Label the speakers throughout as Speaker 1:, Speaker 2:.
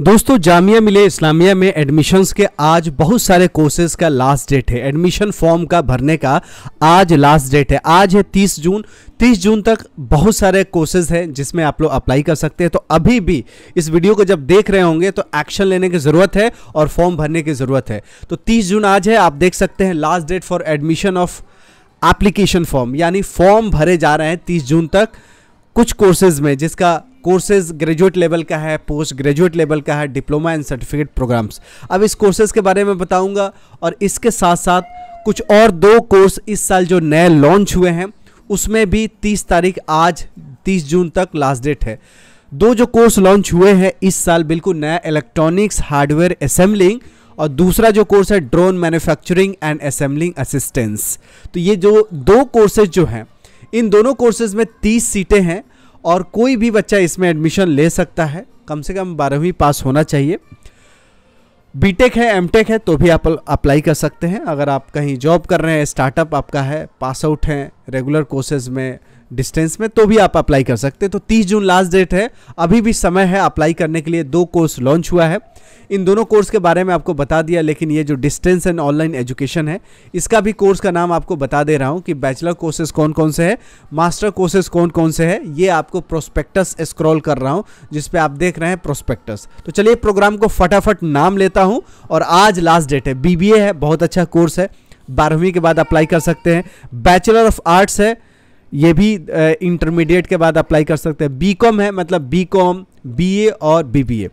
Speaker 1: दोस्तों जामिया मिले इस्लामिया में एडमिशन्स के आज बहुत सारे कोर्सेज का लास्ट डेट है एडमिशन फॉर्म का भरने का आज लास्ट डेट है आज है 30 जून 30 जून तक बहुत सारे कोर्सेज हैं जिसमें आप लोग अप्लाई कर सकते हैं तो अभी भी इस वीडियो को जब देख रहे होंगे तो एक्शन लेने की ज़रूरत है और फॉर्म भरने की ज़रूरत है तो तीस जून आज है आप देख सकते हैं last date for admission of application form यानी फॉर्म भरे जा रहे हैं तीस जून तक कुछ कोर्सेज में जिसका कोर्सेज ग्रेजुएट लेवल का है पोस्ट ग्रेजुएट लेवल का है डिप्लोमा एंड सर्टिफिकेट प्रोग्राम्स अब इस कोर्सेज के बारे में बताऊंगा और इसके साथ साथ कुछ और दो कोर्स इस साल जो नए लॉन्च हुए हैं उसमें भी 30 तारीख आज 30 जून तक लास्ट डेट है दो जो कोर्स लॉन्च हुए हैं इस साल बिल्कुल नया इलेक्ट्रॉनिक्स हार्डवेयर असेंबलिंग और दूसरा जो कोर्स है drone manufacturing and assembling assistance तो ये जो दो कोर्सेज जो हैं इन दोनों कोर्सेज में 30 सीटें हैं और कोई भी बच्चा इसमें एडमिशन ले सकता है कम से कम बारहवीं पास होना चाहिए बीटेक है एमटेक है तो भी आप अप्लाई कर सकते हैं अगर आप कहीं जॉब कर रहे हैं स्टार्टअप आपका है पास आउट हैं रेगुलर कोर्सेज में डिस्टेंस में तो भी आप अप्लाई कर सकते हैं तो 30 जून लास्ट डेट है अभी भी समय है अप्लाई करने के लिए दो कोर्स लॉन्च हुआ है इन दोनों कोर्स के बारे में आपको बता दिया लेकिन ये जो डिस्टेंस एंड ऑनलाइन एजुकेशन है इसका भी कोर्स का नाम आपको बता दे रहा हूँ कि बैचलर कोर्सेज कौन कौन से है मास्टर कोर्सेज कौन कौन से है ये आपको प्रोस्पेक्टस स्क्रॉल कर रहा हूँ जिसपे आप देख रहे हैं प्रोस्पेक्टस तो चलिए प्रोग्राम को फटाफट नाम लेता हूँ और आज लास्ट डेट है बी है बहुत अच्छा कोर्स है बारहवीं के बाद अप्लाई कर सकते हैं बैचलर ऑफ आर्ट्स है ये भी इंटरमीडिएट के बाद अप्लाई कर सकते हैं बी कॉम है मतलब बी कॉम बी ए और बी बी ए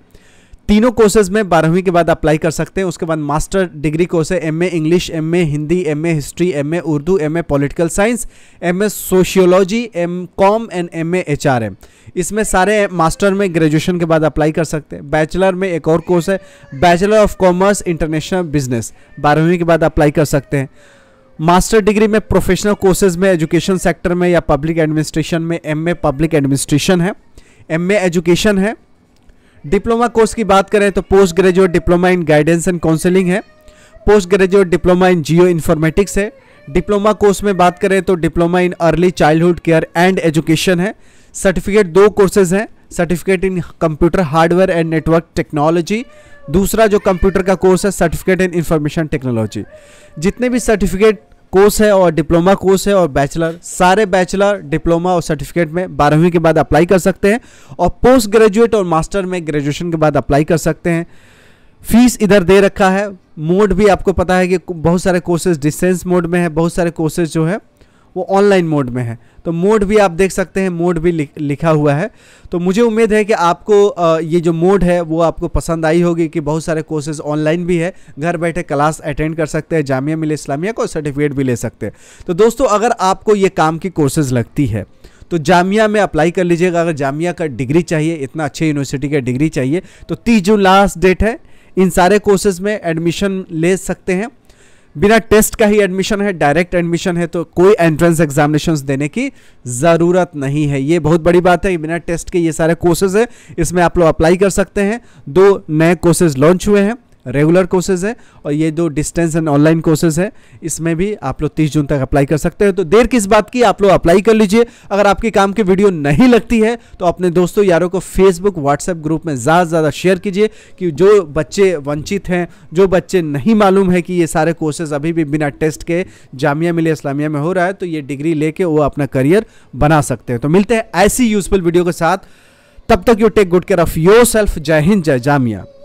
Speaker 1: तीनों कोर्सेज में बारहवीं के बाद अप्लाई कर सकते हैं उसके बाद मास्टर डिग्री कोर्स है M English M Hindi M history M Urdu M A political science M sociology M com and M A H R M इसमें सारे मास्टर में ग्रेजुएशन के बाद अप्लाई कर सकते हैं बैचलर में एक और कोर्स है bachelor of commerce international business बारहवीं के बाद अप्लाई कर सकते हैं मास्टर डिग्री में प्रोफेशनल कोर्सेज में एजुकेशन सेक्टर में या पब्लिक एडमिनिस्ट्रेशन में एम पब्लिक एडमिनिस्ट्रेशन है एम एजुकेशन है डिप्लोमा कोर्स की बात करें तो post graduate diploma in guidance and counselling है post graduate diploma in geo informatics है डिप्लोमा कोर्स में बात करें तो diploma in early childhood care and education है सर्टिफिकेट दो कोर्सेज हैं certificate in computer hardware and network technology दूसरा जो कंप्यूटर का कोर्स है सर्टिफिकेट इन इंफॉर्मेशन टेक्नोलॉजी जितने भी सर्टिफिकेट कोर्स है और डिप्लोमा कोर्स है और बैचलर सारे बैचलर डिप्लोमा और सर्टिफिकेट में बारहवीं के बाद अप्लाई कर सकते हैं और पोस्ट ग्रेजुएट और मास्टर में ग्रेजुएशन के बाद अप्लाई कर सकते हैं फीस इधर दे रखा है मोड भी आपको पता है कि बहुत सारे कोर्सेज डिस्टेंस मोड में है बहुत सारे कोर्सेज जो है वो ऑनलाइन मोड में है तो मोड भी आप देख सकते हैं मोड भी लिख, लिखा हुआ है तो मुझे उम्मीद है कि आपको ये जो मोड है वो आपको पसंद आई होगी कि बहुत सारे कोर्सेज ऑनलाइन भी है घर बैठे क्लास अटेंड कर सकते हैं जामिया मिल इस्लामिया को सर्टिफिकेट भी ले सकते हैं तो दोस्तों अगर आपको ये काम की कोर्सेज लगती है तो जामिया में अप्लाई कर लीजिएगा अगर जामिया का डिग्री चाहिए इतना अच्छे यूनिवर्सिटी का डिग्री चाहिए तो तीस जून लास्ट डेट है इन सारे कोर्सेज में एडमिशन ले सकते हैं बिना टेस्ट का ही एडमिशन है डायरेक्ट एडमिशन है तो कोई एंट्रेंस एग्जामिनेशन देने की ज़रूरत नहीं है ये बहुत बड़ी बात है बिना टेस्ट के ये सारे कोर्सेज है इसमें आप लोग अप्लाई कर सकते हैं दो नए कोर्सेज लॉन्च हुए हैं रेगुलर कोर्सेज है और ये जो डिस्टेंस एंड ऑनलाइन कोर्सेज है इसमें भी आप लोग तीस जून तक अप्लाई कर सकते हैं तो देर किस बात की आप लोग अप्लाई कर लीजिए अगर आपके काम की वीडियो नहीं लगती है तो अपने दोस्तों यारों को फेसबुक व्हाट्सएप ग्रुप में ज़्यादा से ज़्यादा शेयर कीजिए कि जो बच्चे वंचित हैं जो बच्चे नहीं मालूम है कि ये सारे कोर्सेज अभी भी बिना टेस्ट के जामिया मिले इस्लामिया में हो रहा है तो ये डिग्री लेके वो अपना करियर बना सकते हैं तो मिलते हैं ऐसी यूजफुल वीडियो के साथ तब तक you take good care of yourself जय हिंद जय जामिया